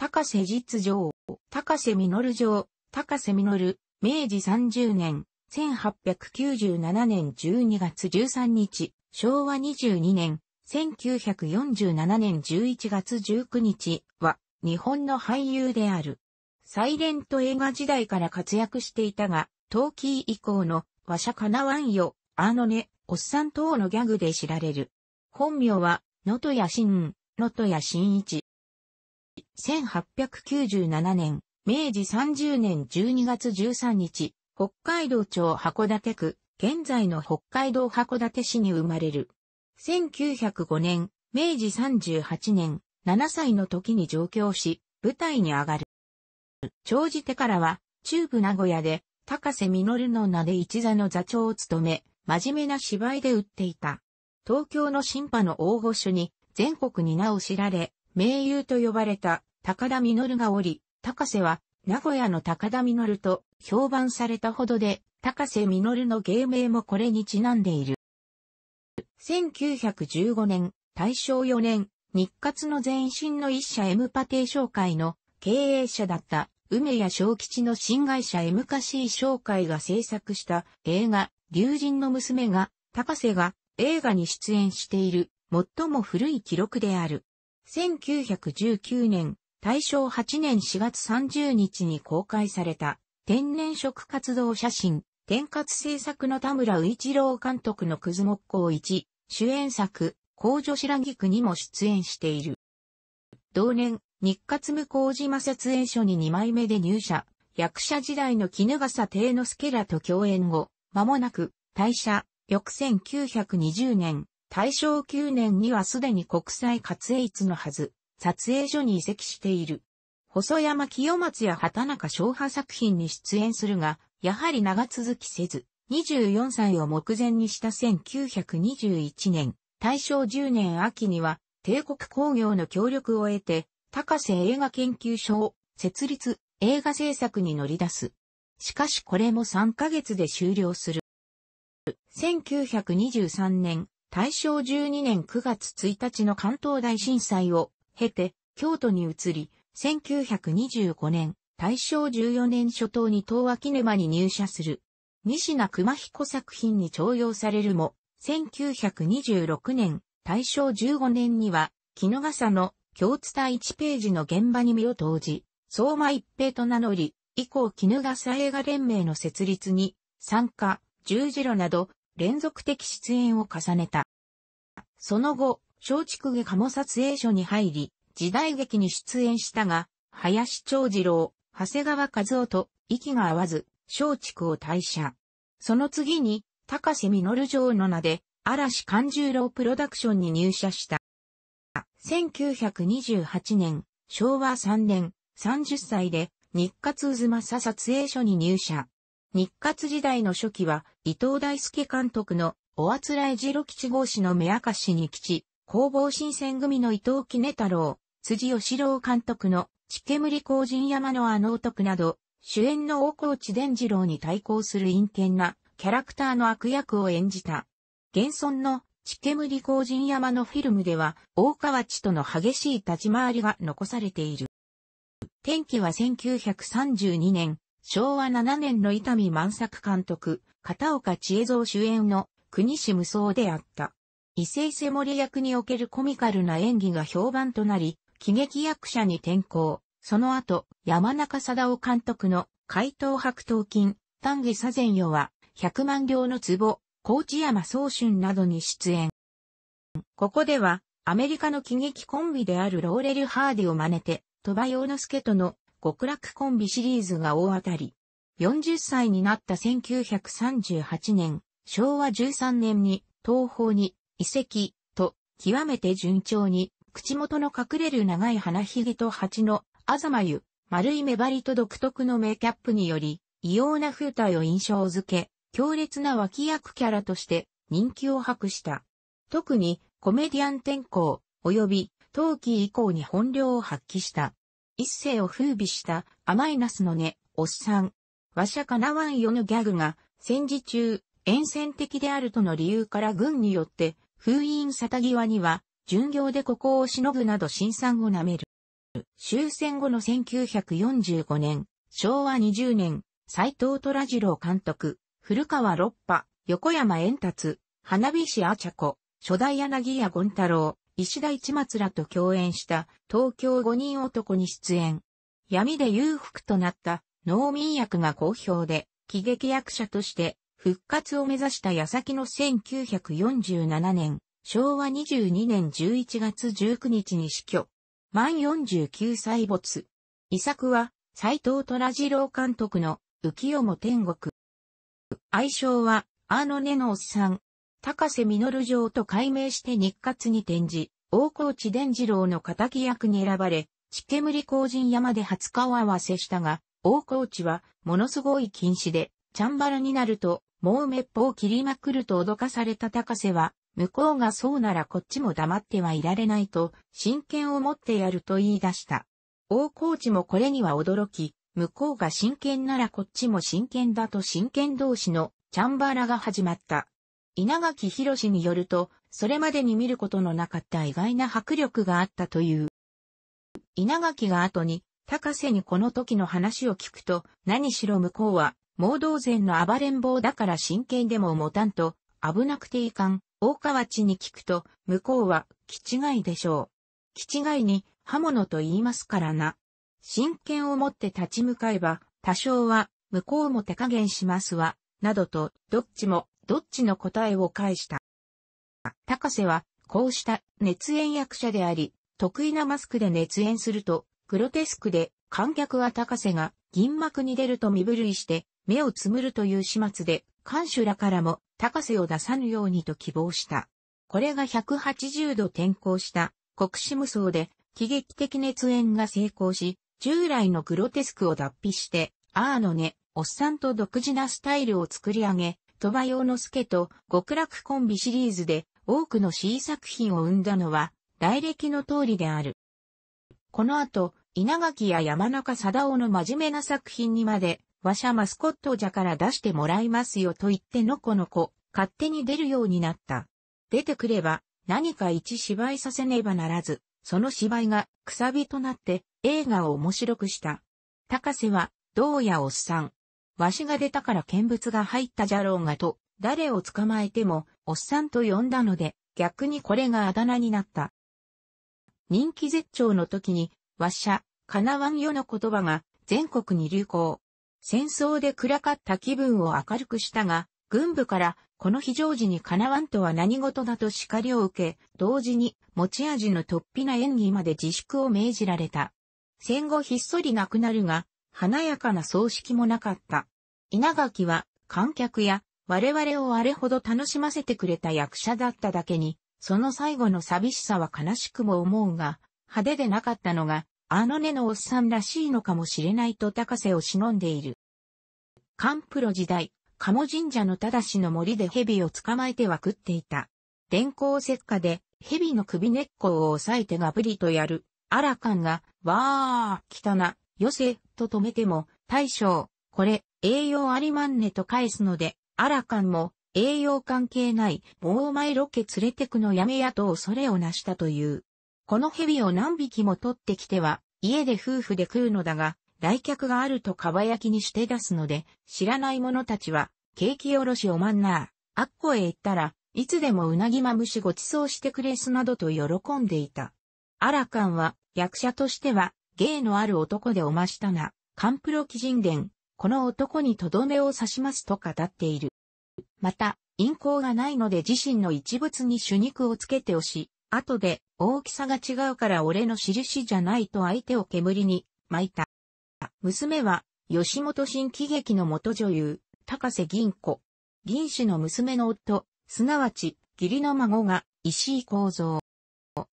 高瀬実情、高瀬実城、高瀬実、明治30年、1897年12月13日、昭和22年、1947年11月19日は、日本の俳優である。サイレント映画時代から活躍していたが、陶器以降の、和ゃかなわんよ、あのね、おっさん等のギャグで知られる。本名は、しん、谷とやし谷い一。1897年、明治30年12月13日、北海道庁函館区、現在の北海道函館市に生まれる。1905年、明治38年、7歳の時に上京し、舞台に上がる。長寿手からは、中部名古屋で、高瀬実の名で一座の座長を務め、真面目な芝居で売っていた。東京の新派の大御所に、全国に名を知られ、名優と呼ばれた高田実がおり、高瀬は名古屋の高田実と評判されたほどで、高瀬実の芸名もこれにちなんでいる。1915年、大正4年、日活の前身の一社 M パテ商会の経営者だった梅谷小吉の新会社 m シー商会が制作した映画、竜神の娘が、高瀬が映画に出演している最も古い記録である。1919年、大正8年4月30日に公開された、天然食活動写真、天活制作の田村宇一郎監督のくず木工一、主演作、工女白菊にも出演している。同年、日活向島設営所に2枚目で入社、役者時代の絹笠定之助らと共演後、間もなく、退社、翌1920年、大正9年にはすでに国際活映室のはず、撮影所に移籍している。細山清松や畑中昭波作品に出演するが、やはり長続きせず、24歳を目前にした1921年、大正10年秋には、帝国工業の協力を得て、高瀬映画研究所を設立、映画制作に乗り出す。しかしこれも3ヶ月で終了する。1923年、大正12年9月1日の関東大震災を経て、京都に移り、1925年、大正14年初頭に東和キネマに入社する。西名熊彦作品に徴用されるも、1926年、大正15年には、絹笠の京津田1ページの現場に身を投じ、相馬一平と名乗り、以降絹笠映画連盟の設立に参加、十字路など連続的出演を重ねた。その後、松竹下鴨撮影所に入り、時代劇に出演したが、林長次郎、長谷川和夫と息が合わず、松竹を退社。その次に、高瀬実城の名で、嵐勘十郎プロダクションに入社した。1928年、昭和3年、30歳で、日活渦正撮影所に入社。日活時代の初期は、伊藤大輔監督の、おあつらえじろ吉号氏の目明かしに吉、工房新選組の伊藤杵太郎、辻義郎監督の、血煙工人山のあの男など、主演の大河内伝次郎に対抗する陰険な、キャラクターの悪役を演じた。現存の、血煙工人山のフィルムでは、大河内との激しい立ち回りが残されている。天気は1932年、昭和7年の伊丹万作監督、片岡千恵蔵主演の国志無双であった。異性伊勢リ役におけるコミカルな演技が評判となり、喜劇役者に転向。その後、山中貞夫監督の怪盗白頭金、丹下左前世は、百万両の壺、高知山宗春などに出演。ここでは、アメリカの喜劇コンビであるローレル・ハーディを真似て、鳥羽洋之助との極楽コンビシリーズが大当たり。40歳になった1938年、昭和13年に東方に遺跡と極めて順調に口元の隠れる長い鼻ひげと蜂のあざまゆ、丸い目張りと独特のメイキャップにより異様な風体を印象づけ、強烈な脇役キャラとして人気を博した。特にコメディアン転向及び冬季以降に本領を発揮した。一世を風靡した甘いナスのね、おっさん。和社かなわんよのギャグが戦時中、沿線的であるとの理由から軍によって封印さた際には、巡業でここをしのぐなど新参をなめる。終戦後の1945年、昭和20年、斎藤虎次郎監督、古川六波、横山円達、花火師あちゃこ、初代柳家権太郎、石田市松らと共演した東京五人男に出演。闇で裕福となった農民役が好評で、喜劇役者として復活を目指した矢先の1947年、昭和22年11月19日に死去。満49歳没。遺作は、斎藤虎次郎監督の浮世も天国。愛称は、あのねのおっさん、高瀬実城と改名して日活に転じ、大河内伝次郎の仇役に選ばれ、血煙工人山で初顔合わせしたが、大河内はものすごい禁止で、チャンバラになると、もう滅法を切りまくると脅かされた高瀬は、向こうがそうならこっちも黙ってはいられないと、真剣を持ってやると言い出した。大河内もこれには驚き、向こうが真剣ならこっちも真剣だと真剣同士のチャンバラが始まった。稲垣博によると、それまでに見ることのなかった意外な迫力があったという。稲垣が後に、高瀬にこの時の話を聞くと、何しろ向こうは、盲導前の暴れん坊だから真剣でも持たんと、危なくていかん、大河内に聞くと、向こうは、気違いでしょう。気違いに、刃物と言いますからな。真剣を持って立ち向かえば、多少は、向こうも手加減しますわ、などと、どっちもどっちの答えを返した。高瀬は、こうした熱演役者であり、得意なマスクで熱演すると、グロテスクで、観客は高瀬が銀幕に出ると身震いして、目をつむるという始末で、看守らからも高瀬を出さぬようにと希望した。これが180度転向した国士無双で喜劇的熱演が成功し、従来のグロテスクを脱皮して、アーのね、おっさんと独自なスタイルを作り上げ、鳥羽洋之助と極楽コンビシリーズで多くの C 作品を生んだのは、来歴の通りである。この後、稲垣や山中貞夫の真面目な作品にまで、和社マスコットじゃから出してもらいますよと言ってのこのこ、勝手に出るようになった。出てくれば、何か一芝居させねばならず、その芝居がくさびとなって映画を面白くした。高瀬は、どうやおっさん、わしが出たから見物が入ったじゃろうがと、誰を捕まえても、おっさんと呼んだので、逆にこれがあだ名になった。人気絶頂の時に、わっしゃ、かなわんよの言葉が全国に流行。戦争で暗かった気分を明るくしたが、軍部から、この非常時にかなわんとは何事だと叱りを受け、同時に持ち味の突飛な演技まで自粛を命じられた。戦後ひっそり亡くなるが、華やかな葬式もなかった。稲垣は観客や我々をあれほど楽しませてくれた役者だっただけに、その最後の寂しさは悲しくも思うが、派手でなかったのが、あのねのおっさんらしいのかもしれないと高瀬を忍んでいる。カンプロ時代、鴨神社のただしの森で蛇を捕まえては食っていた。電光石火で蛇の首根っこを押さえてがぶりとやる、あらかんが、わー、汚な、よせ、と止めても、大将、これ、栄養ありまんねと返すので、あらかんも、栄養関係ない、もうお前ロケ連れてくのやめやと恐れをなしたという。この蛇を何匹も取ってきては、家で夫婦で食うのだが、来客があるとかば焼きにして出すので、知らない者たちは、ケーキおろしおまんなあ、あっこへ行ったら、いつでもうなぎまむしごちそうしてくれすなどと喜んでいた。アラカンは、役者としては、芸のある男でおましたが、カンプロ基人伝、この男にとどめを刺しますと語っている。また、陰行がないので自身の一物に主肉をつけて押し、後で大きさが違うから俺の印じゃないと相手を煙に巻いた。娘は吉本新喜劇の元女優、高瀬銀子。銀氏の娘の夫、すなわち義理の孫が石井幸三。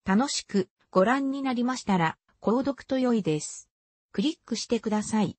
楽しくご覧になりましたら、購読と良いです。クリックしてください。